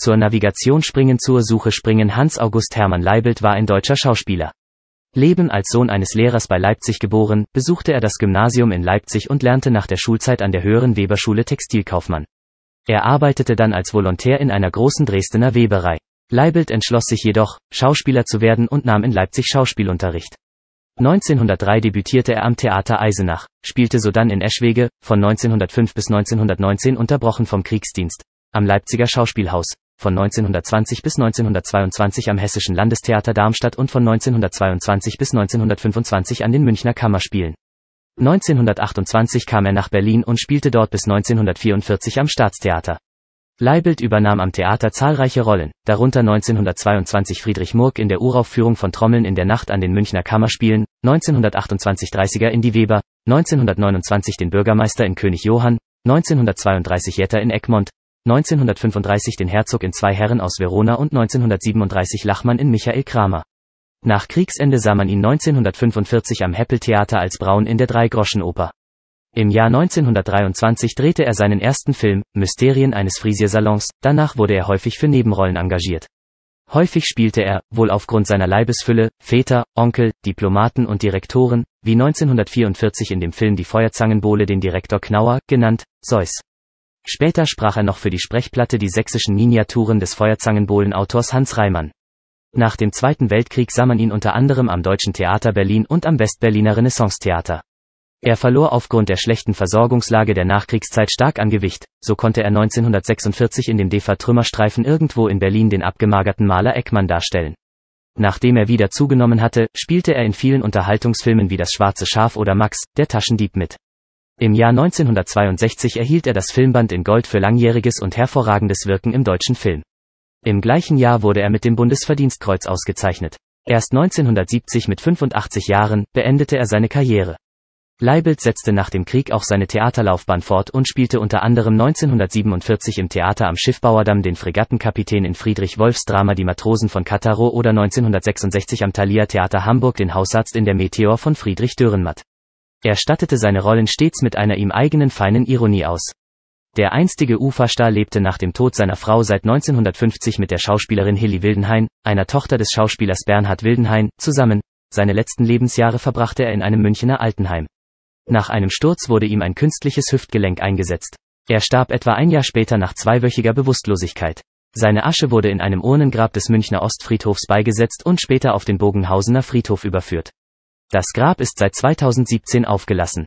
Zur Navigation springen zur Suche springen Hans August Hermann Leibelt war ein deutscher Schauspieler. Leben als Sohn eines Lehrers bei Leipzig geboren, besuchte er das Gymnasium in Leipzig und lernte nach der Schulzeit an der Höheren Weberschule Textilkaufmann. Er arbeitete dann als Volontär in einer großen Dresdner Weberei. Leibelt entschloss sich jedoch, Schauspieler zu werden und nahm in Leipzig Schauspielunterricht. 1903 debütierte er am Theater Eisenach, spielte sodann in Eschwege, von 1905 bis 1919 unterbrochen vom Kriegsdienst, am Leipziger Schauspielhaus, von 1920 bis 1922 am Hessischen Landestheater Darmstadt und von 1922 bis 1925 an den Münchner Kammerspielen. 1928 kam er nach Berlin und spielte dort bis 1944 am Staatstheater. Leibold übernahm am Theater zahlreiche Rollen, darunter 1922 Friedrich Murg in der Uraufführung von Trommeln in der Nacht an den Münchner Kammerspielen, 1928 30er in Die Weber, 1929 den Bürgermeister in König Johann, 1932 Jetter in Egmont, 1935 den Herzog in Zwei Herren aus Verona und 1937 Lachmann in Michael Kramer. Nach Kriegsende sah man ihn 1945 am Heppel-Theater als Braun in der Dreigroschenoper. Im Jahr 1923 drehte er seinen ersten Film, Mysterien eines Frisiersalons, danach wurde er häufig für Nebenrollen engagiert. Häufig spielte er, wohl aufgrund seiner Leibesfülle, Väter, Onkel, Diplomaten und Direktoren, wie 1944 in dem Film Die Feuerzangenbowle den Direktor Knauer, genannt, Zeus. Später sprach er noch für die Sprechplatte die sächsischen Miniaturen des Feuerzangenbowlen-Autors Hans Reimann. Nach dem Zweiten Weltkrieg sah man ihn unter anderem am Deutschen Theater Berlin und am Westberliner Renaissance-Theater. Er verlor aufgrund der schlechten Versorgungslage der Nachkriegszeit stark an Gewicht, so konnte er 1946 in dem DEFA-Trümmerstreifen irgendwo in Berlin den abgemagerten Maler Eckmann darstellen. Nachdem er wieder zugenommen hatte, spielte er in vielen Unterhaltungsfilmen wie Das schwarze Schaf oder Max, der Taschendieb mit. Im Jahr 1962 erhielt er das Filmband in Gold für langjähriges und hervorragendes Wirken im deutschen Film. Im gleichen Jahr wurde er mit dem Bundesverdienstkreuz ausgezeichnet. Erst 1970 mit 85 Jahren beendete er seine Karriere. Leibelt setzte nach dem Krieg auch seine Theaterlaufbahn fort und spielte unter anderem 1947 im Theater am Schiffbauerdamm den Fregattenkapitän in Friedrich Wolfs Drama Die Matrosen von Cattaro oder 1966 am Thalia Theater Hamburg den Hausarzt in der Meteor von Friedrich Dürrenmatt. Er stattete seine Rollen stets mit einer ihm eigenen feinen Ironie aus. Der einstige Ufa-Star lebte nach dem Tod seiner Frau seit 1950 mit der Schauspielerin Hilly Wildenhain, einer Tochter des Schauspielers Bernhard Wildenhain, zusammen. Seine letzten Lebensjahre verbrachte er in einem Münchner Altenheim. Nach einem Sturz wurde ihm ein künstliches Hüftgelenk eingesetzt. Er starb etwa ein Jahr später nach zweiwöchiger Bewusstlosigkeit. Seine Asche wurde in einem Urnengrab des Münchner Ostfriedhofs beigesetzt und später auf den Bogenhausener Friedhof überführt. Das Grab ist seit 2017 aufgelassen.